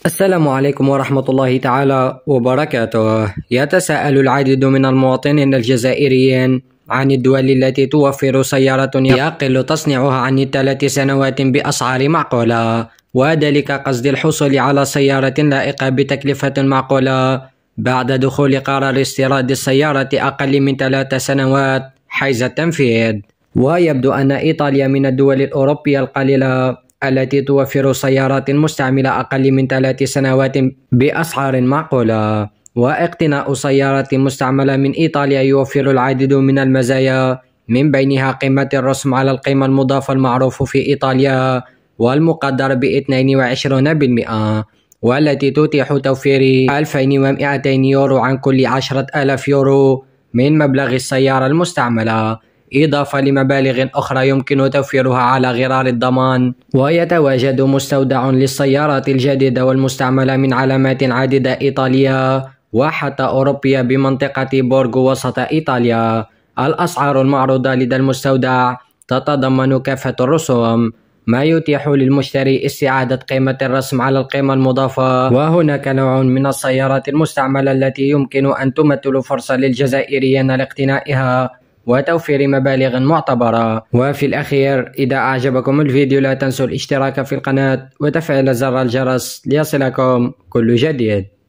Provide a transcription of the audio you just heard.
السلام عليكم ورحمة الله تعالى وبركاته يتساءل العديد من المواطنين الجزائريين عن الدول التي توفر سيارة يقل تصنيعها عن ثلاث سنوات بأسعار معقولة وذلك قصد الحصول على سيارة لائقة بتكلفة معقولة بعد دخول قرار استيراد السيارة أقل من ثلاث سنوات حيز التنفيذ ويبدو أن إيطاليا من الدول الأوروبية القليلة التي توفر سيارات مستعملة أقل من ثلاث سنوات بأسعار معقولة واقتناء سيارة مستعملة من إيطاليا يوفر العديد من المزايا من بينها قيمة الرسم على القيمة المضافة المعروف في إيطاليا والمقدر ب 22% والتي تتيح توفير 2200 يورو عن كل 10,000 يورو من مبلغ السيارة المستعملة إضافة لمبالغ أخرى يمكن توفيرها على غرار الضمان ويتواجد مستودع للسيارات الجديدة والمستعملة من علامات عديدة إيطالية وحتى أوروبية بمنطقة بورغو وسط إيطاليا الأسعار المعروضة لدى المستودع تتضمن كافة الرسوم ما يتيح للمشتري استعادة قيمة الرسم على القيمة المضافة وهناك نوع من السيارات المستعملة التي يمكن أن تمثل فرصة للجزائريين لاقتنائها وتوفير مبالغ معتبرة وفي الأخير إذا أعجبكم الفيديو لا تنسوا الاشتراك في القناة وتفعيل زر الجرس ليصلكم كل جديد